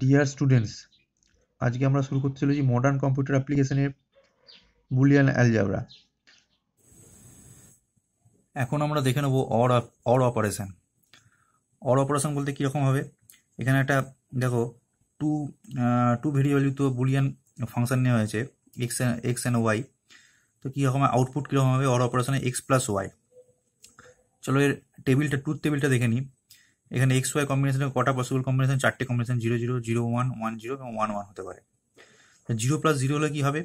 dear students আজকে আমরা শুরু করতে চলেছি মডার্ন কম্পিউটার অ্যাপ্লিকেশনের বুলিয়ান অ্যালজাবরা এখন আমরা দেখে নেব or or operation or operation বলতে কীরকম হবে এখানে একটা দেখো টু টু তো বুলিয়ান ফাংশন নেওয়া হয়েছে এক্স এক্স অ্যান্ড ওয়াই তো কীরকম আউটপুট কীরকম হবে অর অপারেশনে এক্স প্লাস ওয়াই চলো এর টেবিলটা ট্রুথ টেবিলটা দেখে নিই এখানে এক্স ওয়াই কম্বিনেশনে কটা পসিবল কম্বিনেশন চারটে combination zero zero zero one one zero এবং ওয়ান ওয়ান হতে পারে জিরো প্লাস জিরো হলে কি হবে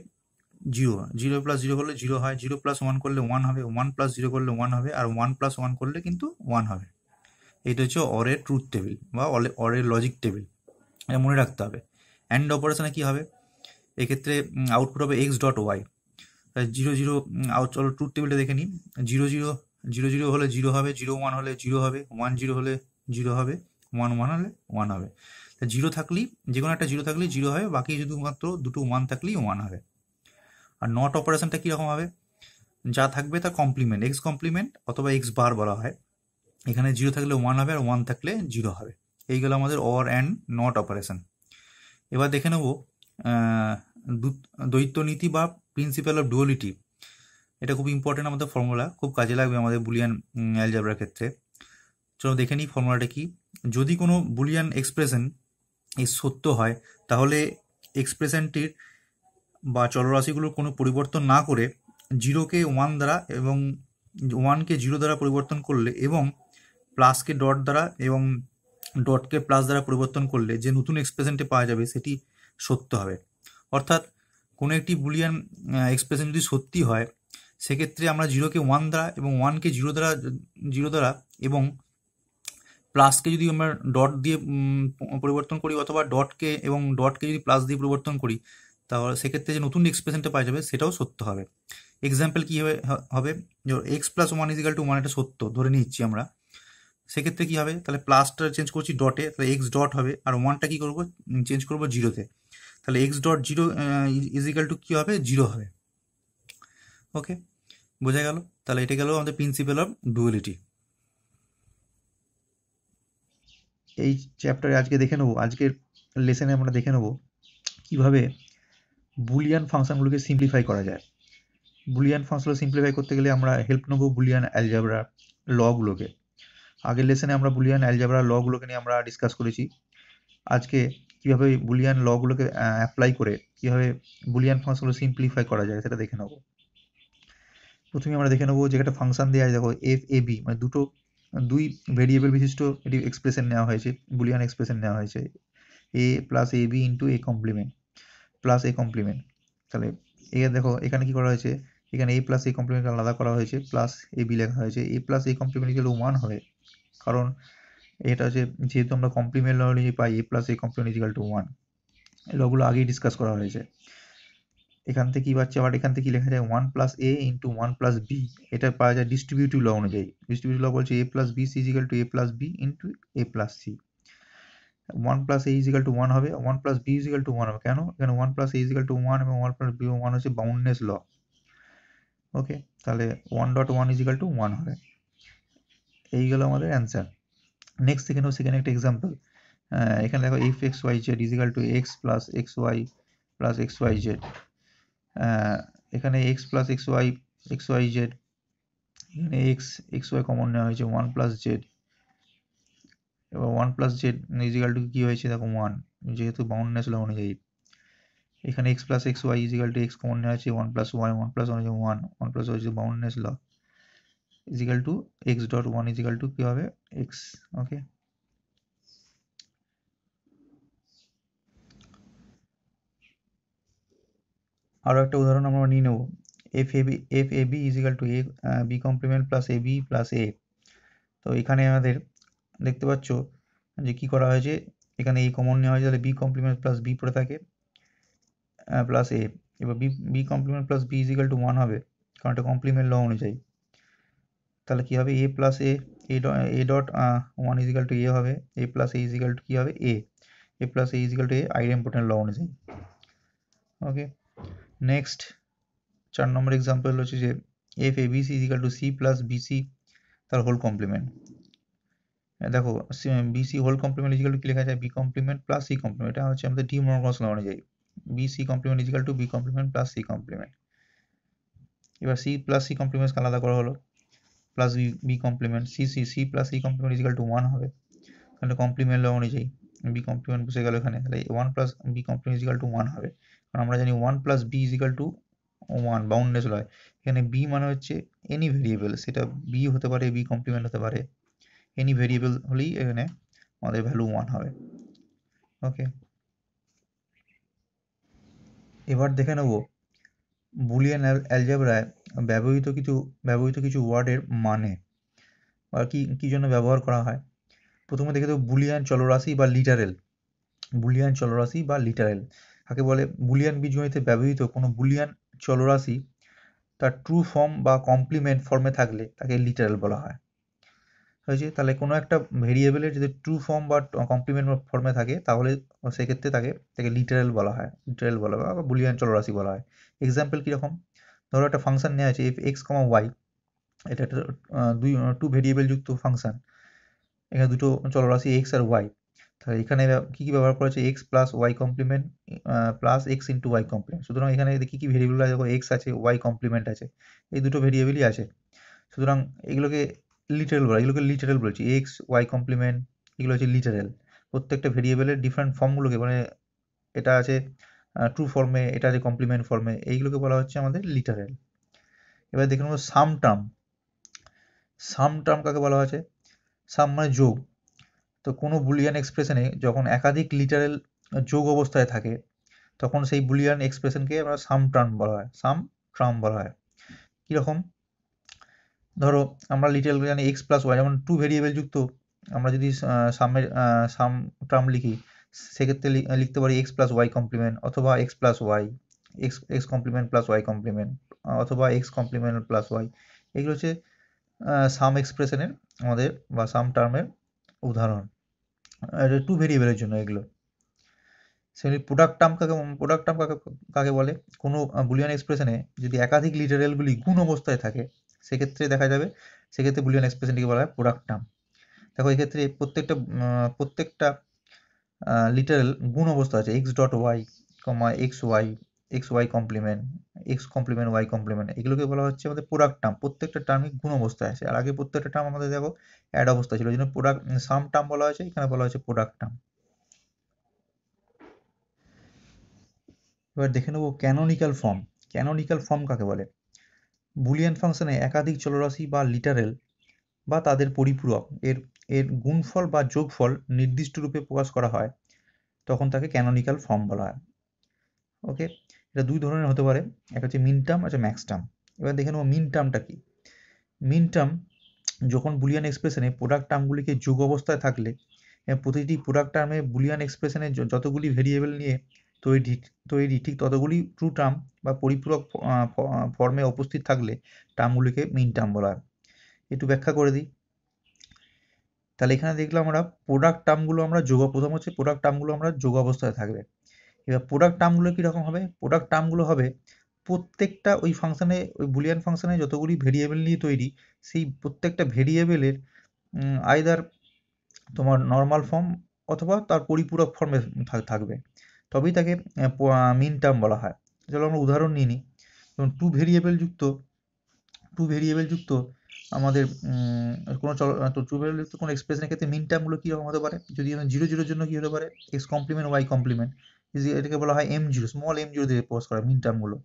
জিরো জিরো প্লাস জিরো করলে জিরো হয় জিরো প্লাস ওয়ান করলে ওয়ান হবে ওয়ান প্লাস জিরো করলে ওয়ান হবে আর ওয়ান প্লাস ওয়ান করলে কিন্তু ওয়ান হবে এটা হচ্ছে অরের ট্রুথ টেবিল বা অরের লজিক টেবিল এটা মনে রাখতে হবে অ্যান্ড অপারেশনে কি হবে এক্ষেত্রে আউটপুট হবে X dot Y zero zero out চলো ট্রুথ টেবিলটা দেখে নিই জিরো জিরো জিরো জিরো হলে জিরো হবে জিরো ওয়ান হলে জিরো হবে ওয়ান জিরো হলে জিরো হবে ওয়ান ওয়ান হলে ওয়ান হবে তা জিরো থাকলেই যে কোনো একটা জিরো থাকলেই জিরো হবে বাকি শুধুমাত্র দুটো ওয়ান থাকলেই ওয়ান হবে আর নট অপারেশনটা কীরকম হবে যা থাকবে তা কমপ্লিমেন্ট এক্স কমপ্লিমেন্ট অথবা এক্স বার বলা হয় এখানে জিরো থাকলে ওয়ান হবে আর ওয়ান থাকলে জিরো হবে এই গেল আমাদের অর অ্যান্ড নট অপারেশন এবার দেখে নেব নীতি বা প্রিন্সিপাল অফ ডুয়ালিটি এটা খুব ইম্পর্টেন্ট আমাদের ফর্মুলা খুব কাজে লাগবে আমাদের বুলিয়ান অ্যালজাবরার ক্ষেত্রে চলো দেখে নিই ফর্মুলাটা কি যদি কোনো বুলিয়ান এক্সপ্রেশন এই সত্য হয় তাহলে এক্সপ্রেশনটির বা চলরাশিগুলোর কোনো পরিবর্তন না করে জিরোকে ওয়ান দ্বারা এবং ওয়ানকে জিরো দ্বারা পরিবর্তন করলে এবং প্লাসকে ডট দ্বারা এবং ডটকে প্লাস দ্বারা পরিবর্তন করলে যে নতুন এক্সপ্রেশনটি পাওয়া যাবে সেটি সত্য হবে অর্থাৎ কোনো একটি বুলিয়ান এক্সপ্রেশন যদি সত্যি হয় সেক্ষেত্রে আমরা জিরোকে ওয়ান দ্বারা এবং ওয়ানকে জিরো দ্বারা জিরো দ্বারা এবং প্লাস কে যদি আমরা ডট দিয়ে পরিবর্তন করি অথবা ডট কে এবং ডট কে যদি প্লাস দিয়ে পরিবর্তন করি তাহলে সে ক্ষেত্রে যে নতুন এক্সপ্রেশনটা পাওয়া যাবে সেটাও সত্য হবে एग्जांपल কি হবে হবে যে x + 1 = 1 এটা সত্য ধরে নিয়েছি আমরা সে ক্ষেত্রে কি হবে তাহলে প্লাসটা চেঞ্জ করছি ডটে তাহলে x ডট হবে আর 1টা কি করব চেঞ্জ করব 0 তে তাহলে x ডট 0 = কি হবে 0 হবে ওকে বোঝা গেল তাহলে এটা গেল আমাদের প্রিন্সিপাল অফ ডুয়ালিটি এই চ্যাপ্টারে আজকে দেখে নেবো আজকের লেসনে আমরা দেখে নেবো কীভাবে বুলিয়ান ফাংশানগুলোকে সিম্পলিফাই করা যায় বুলিয়ান ফাংশনগুলো সিম্পলিফাই করতে গেলে আমরা হেল্প নেবো বুলিয়ান অ্যালজাবরা লগুলোকে আগের লেসনে আমরা বুলিয়ান অ্যালজাবরা লগুলোকে নিয়ে আমরা ডিসকাস করেছি আজকে কীভাবে বুলিয়ান লগুলোকে অ্যাপ্লাই করে কীভাবে বুলিয়ান ফাংশনগুলো সিম্পলিফাই করা যায় সেটা দেখে নেবো প্রথমে আমরা দেখে নেবো যে একটা ফাংশন দেওয়া হয় দেখো এফ এ বি মানে দুটো দুই ভেরিয়েবল বিশিষ্ট এটি এক্সপ্রেশন নেওয়া হয়েছে বুলিয়ান এক্সপ্রেশন নেওয়া হয়েছে A plus A B into A complement plus A complement তাহলে এ দেখো এখানে কি করা হয়েছে এখানে এ প্লাস এ কমপ্লিমেন্ট আলাদা করা হয়েছে প্লাস এ বি লেখা হয়েছে এ প্লাস এ কমপ্লিমেন্ট গেলে ওয়ান হবে কারণ এটা হচ্ছে যেহেতু আমরা কমপ্লিমেন্ট ল পাই A plus A complement is equal to one এগুলো আগেই ডিসকাস করা হয়েছে এখান থেকে কি পাচ্ছি আবার এখান থেকে কি লেখা যায় one plus A into one plus B এটা পাওয়া যায় ডিস্ট্রিবিউটিভ ল অনুযায়ী ডিস্ট্রিবিউটিভ ল বলছে A plus B equal to A plus B into A plus C one plus A equal to one হবে one plus B equal to one হবে কেন এখানে one plus A equal to one এবং one plus B one হচ্ছে boundedness law okay তাহলে one dot one equal to one হবে এই গেল আমাদের অ্যান্সার নেক্সট এখানেও সেকেন্ড একটা এক্সাম্পল এখানে দেখো F X Y Z is equal to X plus X Y plus X Y Z এখানে X plus X Y X Y Z এখানে এক্স এক্স ওয়াই কমন নেওয়া হয়েছে ওয়ান প্লাস জেড এবার one plus Z is equal to কী হয়েছে দেখো one যেহেতু boundedness law অনুযায়ী এখানে X plus X Y equal to X common নেওয়া হয়েছে one plus Y one plus one হয়েছে ওয়ান ওয়ান প্লাস হচ্ছে boundedness law equal to X dot one equal to কী হবে এক্স ওকে আরও একটা উদাহরণ আমরা নিয়ে নেব F A B F A B equal to A B complement plus A B plus A তো এখানে আমাদের দেখতে পাচ্ছ যে কি করা হয়েছে এখানে এই কমন নেওয়া হয়েছে তাহলে বি কমপ্লিমেন্ট প্লাস বি পড়ে থাকে প্লাস এ এবার B B complement plus B equal to one হবে কারণ এটা কমপ্লিমেন্ট ল অনুযায়ী তাহলে কী হবে A plus A A dot one equal to A হবে A plus A equal to কী হবে A A plus A equal to A idea law okay ওকে নেক্সট চার নম্বর এক্সাম্পল হচ্ছে যে F A B C equal to C plus B C তার হোল হ্যাঁ, কমপ্লিমেন্ট দেখো B C whole complement is equal to কি লেখা যায় B complement plus C complement এটা হচ্ছে আমাদের ডি মনোগ্রাস ল অনুযায়ী B C complement is equal to B complement plus C complement এবার সি প্লাস সি কমপ্লিমেন্টসকে আলাদা করা হলো plus B B complement C C C plus C complement is equal to one হবে তাহলে কমপ্লিমেন্ট ল অনুযায়ী B complement বসে গেল এখানে তাহলে one plus B complement is equal to one হবে কারণ আমরা জানি one plus B equal to one boundedness law এখানে বি মানে হচ্ছে এনি ভেরিয়েবল সেটা বি হতে পারে বি কমপ্লিমেন্ট হতে পারে এনি ভেরিয়েবল হলেই এখানে আমাদের ভ্যালু ওয়ান হবে ওকে এবার দেখে নেব বুলিয়ান অ্যালজাবরায় ব্যবহৃত কিছু ব্যবহৃত কিছু ওয়ার্ডের মানে বা কি কী জন্য ব্যবহার করা হয় প্রথমে দেখে দেবো বুলিয়ান চলরাশি বা লিটারেল বুলিয়ান চলরাশি বা লিটারেল তাকে বলে বুলিয়ান বীজগণিতে ব্যবহৃত কোনো বুলিয়ান চলরাশি তার ট্রু ফর্ম বা কমপ্লিমেন্ট ফর্মে থাকলে তাকে লিটারেল বলা হয় হয়েছে তাহলে কোনো একটা ভেরিয়েবলের যদি ট্রু ফর্ম বা কমপ্লিমেন্ট ফর্মে থাকে তাহলে সেক্ষেত্রে তাকে তাকে লিটারেল বলা হয় লিটারেল বলা হয় বা বুলিয়ান চলরাশি বলা হয় এক্সাম্পল কীরকম ধরো একটা ফাংশন নেওয়া আছে এফ এক্স কমা ওয়াই এটা একটা দুই টু ভেরিয়েবল যুক্ত ফাংশন এখানে দুটো চলরাশি এক্স আর ওয়াই তাহলে এখানে কী কী ব্যবহার করেছে X plus Y complement plus X into Y complement সুতরাং এখানে কী কী ভেরিয়েবল আছে এক্স আছে ওয়াই কমপ্লিমেন্ট আছে এই দুটো ভেরিয়েবলই আছে সুতরাং এগুলোকে লিটারেল বলা এগুলোকে লিটারেল বলছি এক্স ওয়াই কমপ্লিমেন্ট এগুলো হচ্ছে লিটারেল প্রত্যেকটা ভেরিয়েবলের ডিফারেন্ট ফর্মগুলোকে মানে এটা আছে ট্রু ফর্মে এটা আছে কমপ্লিমেন্ট ফর্মে এইগুলোকে বলা হচ্ছে আমাদের লিটারেল এবার দেখে নেবো সাম টার্ম সাম টার্ম কাকে বলা হয়েছে সাম মানে যোগ তো কোনো বুলিয়ান এক্সপ্রেশনে যখন একাধিক লিটারেল যোগ অবস্থায় থাকে তখন সেই বুলিয়ান এক্সপ্রেশনকে আমরা সাম টার্ম বলা হয় সাম ট্রাম বলা হয় কীরকম ধরো আমরা লিটারেল জানি এক্স প্লাস ওয়াই যেমন টু ভেরিয়েবল যুক্ত আমরা যদি সামের সাম ট্রাম লিখি সেক্ষেত্রে লিখতে পারি এক্স প্লাস ওয়াই কমপ্লিমেন্ট অথবা X plus Y X X complement plus Y complement অথবা এক্স কমপ্লিমেন্ট প্লাস ওয়াই এগুলো হচ্ছে সাম এক্সপ্রেশনের আমাদের বা সাম টার্মের উদাহরণ টু ভেরিয়েবলের জন্য এগুলো সেগুলি প্রোডাক্ট টার্ম কাকে প্রোডাক্ট টার্ম কাকে কাকে বলে কোনো বুলিয়ান এক্সপ্রেশনে যদি একাধিক লিটারেলগুলি গুণ অবস্থায় থাকে সেক্ষেত্রে দেখা যাবে সেক্ষেত্রে বুলিয়ান এক্সপ্রেশনটিকে বলা হয় প্রোডাক্ট টার্ম দেখো এক্ষেত্রে প্রত্যেকটা প্রত্যেকটা লিটারেল গুণ অবস্থা আছে X dot Y comma X Y X Y complement X complement Y complement এগুলোকে বলা হচ্ছে আমাদের প্রোডাক্ট টার্ম প্রত্যেকটা টার্মই গুণ অবস্থায় আছে আর আগে প্রত্যেকটা টার্ম আমাদের দেখো অ্যাড অবস্থা ছিল ওই জন্য প্রোডাক্ট সাম টার্ম বলা হয়েছে এখানে বলা হয়েছে প্রোডাক্ট টার্ম এবার দেখে নেবো ক্যানোনিক্যাল ফর্ম ক্যানোনিক্যাল ফর্ম কাকে বলে বুলিয়ান ফাংশনে একাধিক চলরাশি বা লিটারেল বা তাদের পরিপূরক এর এর গুণফল বা যোগফল নির্দিষ্ট রূপে প্রকাশ করা হয় তখন তাকে ক্যানোনিক্যাল ফর্ম বলা হয় ওকে এটা দুই ধরনের হতে পারে একটা হচ্ছে মিন টার্ম একটা ম্যাক্স টার্ম এবার দেখে নেবো মিন টার্মটা কি মিন টার্ম যখন বুলিয়ান এক্সপ্রেশনে প্রোডাক্ট টার্মগুলিকে যোগ অবস্থায় থাকলে প্রতিটি প্রোডাক্ট টার্মে বুলিয়ান এক্সপ্রেশনে যতগুলি ভেরিয়েবল নিয়ে তৈরি তৈরি ঠিক ততগুলি ট্রু টার্ম বা পরিপূরক ফর্মে উপস্থিত থাকলে টার্মগুলিকে মিন টার্ম বলা হয় একটু ব্যাখ্যা করে দিই তাহলে এখানে দেখলাম আমরা প্রোডাক্ট টার্মগুলো আমরা যোগ প্রথম হচ্ছে প্রোডাক্ট টার্মগুলো আমরা যোগ অবস্থায় থাকবে এবার প্রোডাক্ট টার্মগুলো কীরকম হবে প্রোডাক্ট টার্মগুলো হবে প্রত্যেকটা ওই ফাংশানে ওই বুলিয়ান ফাংশানে যতগুলি ভেরিয়েবল নিয়ে তৈরি সেই প্রত্যেকটা ভেরিয়েবলের আয়দার তোমার নর্মাল ফর্ম অথবা তার পরিপূরক ফর্মে থাকবে তবেই তাকে মিন টার্ম বলা হয় চলো আমরা উদাহরণ নিয়ে নিই যেমন টু ভেরিয়েবল যুক্ত টু ভেরিয়েবল যুক্ত আমাদের কোনো তো টু ভেরিয়েবল যুক্ত কোনো এক্সপ্রেশনের ক্ষেত্রে মিন টার্মগুলো কীরকম হতে পারে যদি জিরো জিরোর জন্য কী হতে পারে এক্স কমপ্লিমেন্ট ওয়াই কমপ্লিমেন্ট এটাকে বলা হয় M zero small M zero দিয়ে পোস্ট করা মিন টার্মগুলো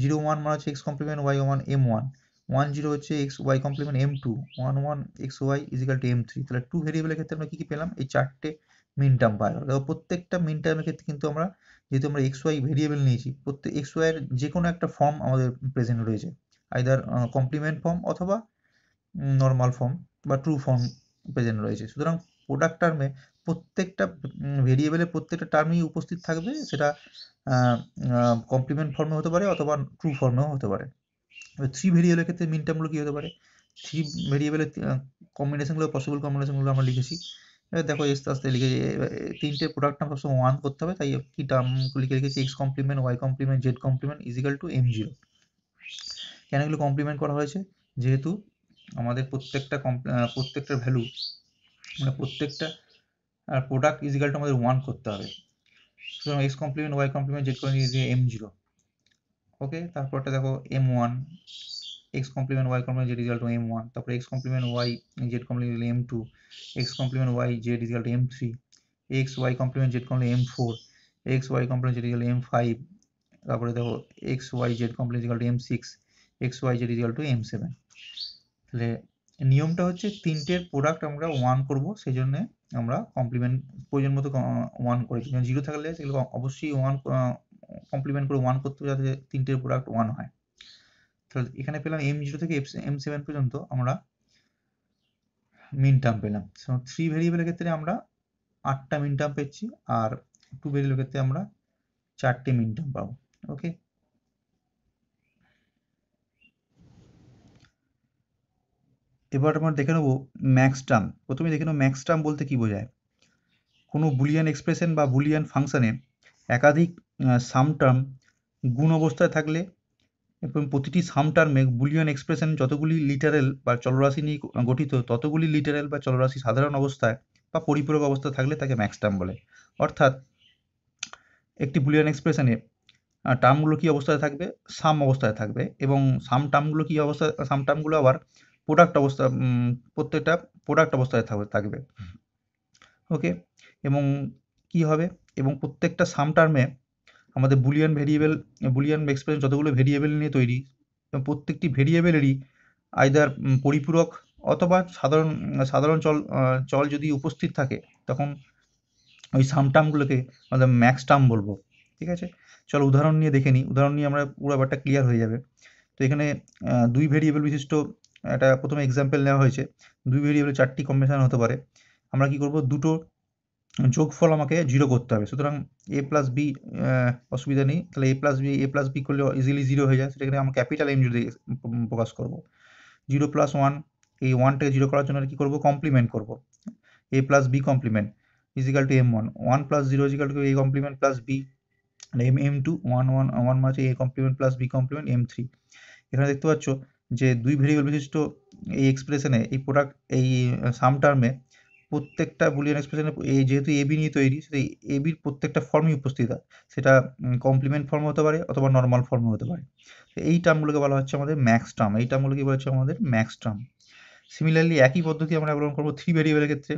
জিরো ওয়ান মানে হচ্ছে x complement y one M one one zero হচ্ছে x Y complement M two one one x y is equal two M three তাহলে টু ভেরিয়েবলের ক্ষেত্রে আমরা কী কী পেলাম এই চারটে মিন টার্ম পাই প্রত্যেকটা মিন টার্মের ক্ষেত্রে কিন্তু আমরা যেহেতু আমরা এক্স ওয়াই ভেরিয়েবল নিয়েছি প্রত্যেক এক্স ওয়াইয়ের যে কোনো একটা ফর্ম আমাদের প্রেজেন্ট রয়েছে আইদার কমপ্লিমেন্ট ফর্ম অথবা নর্মাল ফর্ম বা ট্রু ফর্ম প্রেজেন্ট রয়েছে সুতরাং প্রোডাক্ট টার্মে প্রত্যেকটা ভেরিয়েবেলের প্রত্যেকটা টার্মই উপস্থিত থাকবে সেটা কমপ্লিমেন্ট ফর্মে হতে পারে অথবা ট্রু ফর্মেও হতে পারে থ্রি ভেরিয়েবলের ক্ষেত্রে মিন টার্মগুলো কী হতে পারে থ্রি ভেরিয়েবলের কম্বিনেশনগুলো পসিবল কম্বিনেশনগুলো আমরা লিখেছি এবার দেখো আস্তে আস্তে লিখে তিনটে প্রোডাক্ট নাম সবসময় ওয়ান করতে হবে তাই কি টার্মগুলো লিখে লিখেছি x complement Y complement z complement is equal two M zero কেন এগুলো কমপ্লিমেন্ট করা হয়েছে যেহেতু আমাদের প্রত্যেকটা কম প্রত্যেকটা ভ্যালু মানে প্রত্যেকটা আর প্রোডাক্ট ইজিক্যাল টু আমাদের ওয়ান করতে হবে সুতরাং x complement Y complement z করে দিয়ে এম জিরো ওকে তারপরটা দেখো M one x complement Y complement z is equal two M one তারপরে x complement y z complement M two x complement y Z is equal two M three x Y complement z complement M four x Y complement z is equal two M five তারপরে দেখো x Y z complement is equal two M six x Y Z is equal two M seven তাহলে নিয়মটা হচ্ছে তিনটের product আমরা one করবো সেই জন্যে আমরা কমপ্লিমেন্ট প্রয়োজন মতো ওয়ান করেছি জিরো থাকলে সেগুলো অবশ্যই ওয়ান কমপ্লিমেন্ট করে ওয়ান করতে যাতে তিনটের প্রোডাক্ট ওয়ান হয় তাহলে এখানে পেলাম এম জিরো থেকে এম সেভেন পর্যন্ত আমরা মিন টার্ম পেলাম থ্রি ভেরিয়েবলের ক্ষেত্রে আমরা আটটা মিন টার্ম পেয়েছি আর টু ভেরিয়েবলের ক্ষেত্রে আমরা চারটে মিন টার্ম পাবো ওকে এবার আমরা দেখে নেবো ম্যাক্সটার্ম প্রথমে দেখে নেবো ম্যাক্সটার্ম বলতে কি বোঝায় কোনো বুলিয়ান এক্সপ্রেশন বা বুলিয়ান ফাংশানে একাধিক সামটার্ম গুণ অবস্থায় থাকলে এবং প্রতিটি সামটার্মে বুলিয়ান এক্সপ্রেশন যতগুলি লিটারেল বা চলরাশি নিয়ে গঠিত ততগুলি লিটারেল বা চলরাশি সাধারণ অবস্থায় বা পরিপূরক অবস্থা থাকলে তাকে ম্যাক্সটার্ম বলে অর্থাৎ একটি বুলিয়ান এক্সপ্রেশনে টার্মগুলো কী অবস্থায় থাকবে সাম অবস্থায় থাকবে এবং সাম টার্মগুলো কী অবস্থা সাম টার্মগুলো আবার প্রোডাক্ট অবস্থা প্রত্যেকটা প্রোডাক্ট অবস্থায় থাকবে ওকে এবং কি হবে এবং প্রত্যেকটা সাম টার্মে আমাদের বুলিয়ান ভেরিয়েবল বুলিয়ান এক্সপ্রেশন যতগুলো ভেরিয়েবল নিয়ে তৈরি এবং প্রত্যেকটি ভেরিয়েবলেরই আইদার পরিপূরক অথবা সাধারণ সাধারণ চল চল যদি উপস্থিত থাকে তখন ওই সামটার্মগুলোকে আমাদের ম্যাক্স টার্ম বলবো ঠিক আছে চলো উদাহরণ নিয়ে দেখে নিই উদাহরণ নিয়ে আমরা পুরো ব্যাপারটা ক্লিয়ার হয়ে যাবে তো এখানে দুই ভেরিয়েবল বিশিষ্ট একটা প্রথমে এক্সাম্পল নেওয়া হয়েছে দুই ভেরিয়েবলে চারটি কম্বিনেশান হতে পারে আমরা কি করব দুটো যোগফল আমাকে জিরো করতে হবে সুতরাং এ প্লাস বি অসুবিধা নেই তাহলে A plus B A plus B করলে ইজিলি জিরো হয়ে যায় সেটাকে আমরা ক্যাপিটাল এম যদি প্রকাশ করব জিরো প্লাস ওয়ান এই ওয়ানটাকে জিরো করার জন্য কি করব কমপ্লিমেন্ট করব A plus B complement is equal two M one one plus zero is equal to A complement plus B M M two one one one মাঝে A complement plus B complement M three এখানে দেখতে পাচ্ছ যে দুই variable বিশিষ্ট এই এক্সপ্রেশনে এই প্রোডাক্ট এই সাম টার্মে প্রত্যেকটা বুলিয়ান এক্সপ্রেশনে এই যেহেতু এবি নিয়ে তৈরি সেই এবির প্রত্যেকটা ফর্মই উপস্থিত হয় সেটা কমপ্লিমেন্ট ফর্ম হতে পারে অথবা নর্মাল ফর্ম হতে পারে এই টার্মগুলোকে বলা হচ্ছে আমাদের ম্যাক্স টার্ম এই টার্মগুলোকে বলা হচ্ছে আমাদের ম্যাক্স টার্ম সিমিলারলি একই পদ্ধতি আমরা অবলম্বন করবো থ্রি ভেরিয়েবলের ক্ষেত্রে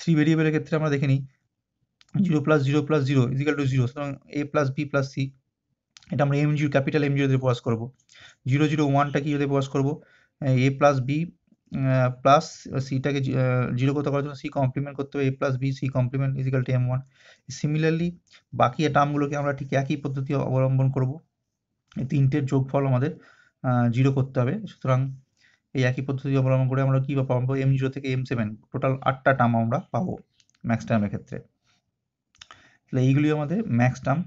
থ্রি ভেরিয়েবলের ক্ষেত্রে আমরা দেখে নিই zero plus zero plus zero is equal to zero সুতরাং A plus B plus C এটা আমরা এমজির ক্যাপিটাল এম দিয়ে প্রকাশ করবো জিরো জিরো ওয়ানটা কি যদি প্রকাশ করবো এ প্লাস বি প্লাস সিটাকে জিরো করতে করার জন্য সি কমপ্লিমেন্ট করতে হবে A plus B C complement is equal two M one similarly বাকি টার্মগুলোকে আমরা ঠিক একই পদ্ধতি অবলম্বন করব এই তিনটের যোগফল আমাদের জিরো করতে হবে সুতরাং এই একই পদ্ধতি অবলম্বন করে আমরা কী পাবো এম জিরো থেকে এম সেভেন টোটাল আটটা টার্ম আমরা পাবো ম্যাক্স টার্মের ক্ষেত্রে তাহলে এইগুলি আমাদের ম্যাক্স টার্ম